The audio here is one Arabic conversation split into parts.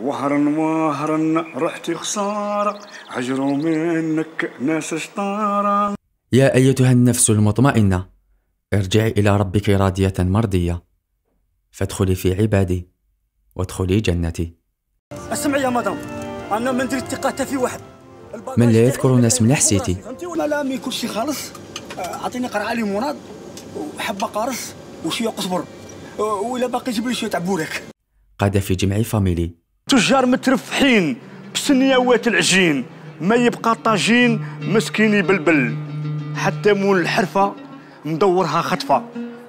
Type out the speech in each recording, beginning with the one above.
وهرا وهرا رحتي خسارة عجروا منك ناس شطارة يا أيتها النفس المطمئنة ارجعي إلى ربك راضية مرضية فادخلي في عبادي وادخلي جنتي اسمعي يا مدام أنا ما ندير الثقة في واحد من لا يذكر ناس من حسيتي ولا لا مي كلشي خالص أعطيني قرعة ليموناد وحبة قارص وشوية قزبر وإلا باقي جيب لي شوية عبورك قاد في جمع فاميلي تجار مترفحين بسنيوات العجين ما يبقى طاجين مسكين يبلبل حتى مول الحرفة مدورها خطفة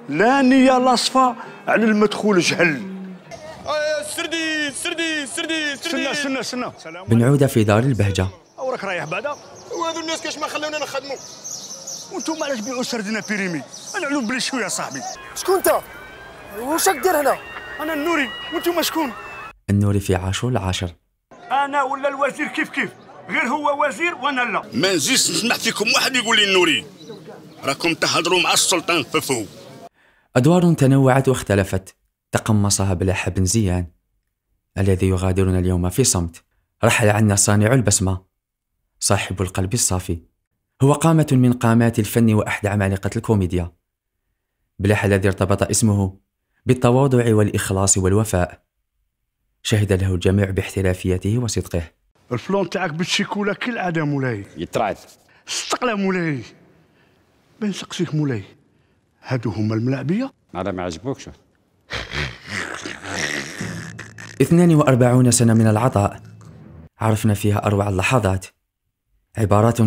لا نية لا صفة على المدخول جهل سردي سردي سردي سردي سنة سنة سنة بنعودة في دار البهجة وراك رايح بعدا وهذو الناس كاش ما خلونا نخدمو وانتم علاش بيعوا سردنا بيريمي انا علوم بلي شويه صاحبي شكون انت واش دير هنا انا النوري وانتم شكون النوري في عاشور العاشر انا ولا الوزير كيف كيف غير هو وزير وانا لا ما نجيش نسمع فيكم واحد يقول لي النوري راكم تهضروا مع السلطان ففو ادوار تنوعت واختلفت تقمصها بلاح بن زيان الذي يغادرنا اليوم في صمت رحل عنا صانع البسمه صاحب القلب الصافي هو قامة من قامات الفن وأحد عمالقة الكوميديا بلاح الذي ارتبط اسمه بالتواضع والإخلاص والوفاء شهد له الجميع باحترافيته وصدقه الفلون تاعك بالشيكولا كل عاده مولاي يترعد استقلا مولاي ما نسقسيك مولاي هادو هما الملاعبيه هذا ما عجبوكش 42 سنة من العطاء عرفنا فيها أروع اللحظات عبارات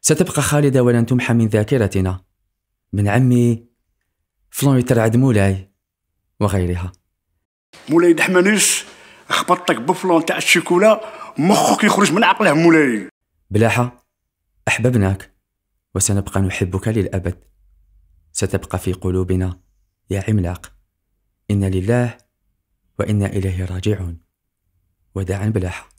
ستبقى خالدة ولن تمحى من ذاكرتنا من عمي فلون يترعد مولاي وغيرها مولاي دحمانيش خبطتك بفلون تاع الشيكولا مخك يخرج من عقله مولاي بلاحة أحببناك وسنبقى نحبك للأبد ستبقى في قلوبنا يا عملاق إن لله وإنا إليه راجعون وداعا بلاحة